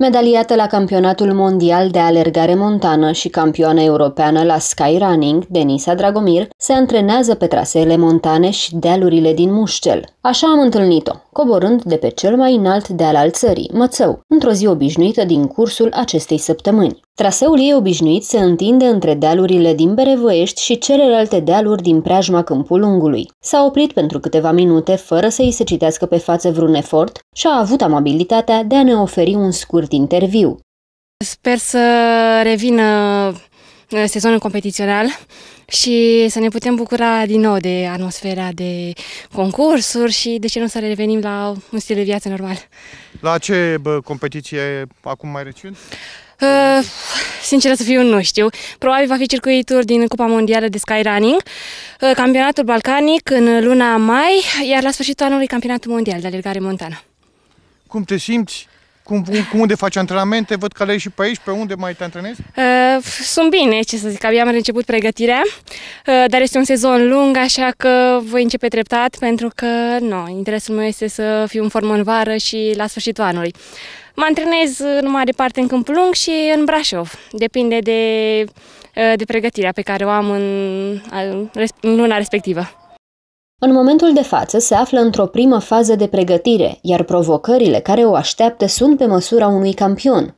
medaliată la campionatul mondial de alergare montană și campioană europeană la skyrunning, Denisa Dragomir se antrenează pe traseele montane și dealurile din Mușcel. Așa am întâlnit-o, coborând de pe cel mai înalt deal al țării, Mățău, într-o zi obișnuită din cursul acestei săptămâni. Traseul ei obișnuit se întinde între dealurile din Berevoiești și celelalte dealuri din preajma lungului. S-a oprit pentru câteva minute fără să îi se citească pe față vreun efort și a avut amabilitatea de a ne oferi un scurt interviu. Sper să revină sezonul competițional și să ne putem bucura din nou de atmosfera de concursuri și de ce nu să revenim la un stil de viață normal. La ce bă, competiție acum mai recent? Uh, sincer să fiu, nu știu. Probabil va fi circuitul din Cupa Mondială de Skyrunning, Running, uh, campionatul balcanic în luna mai, iar la sfârșitul anului campionatul mondial de alergare montană. Cum te simți? Cum, cum, unde faci antrenamente? Văd că alegi și pe aici, pe unde mai te antrenezi? Uh, sunt bine, ce să zic, abia am început pregătirea, uh, dar este un sezon lung, așa că voi începe treptat, pentru că, nu, interesul meu este să fiu în formă în vară și la sfârșitul anului. Mă antrenez în mare parte în Câmpul Lung și în Brașov. Depinde de, uh, de pregătirea pe care o am în, în luna respectivă. În momentul de față se află într-o primă fază de pregătire, iar provocările care o așteaptă sunt pe măsura unui campion.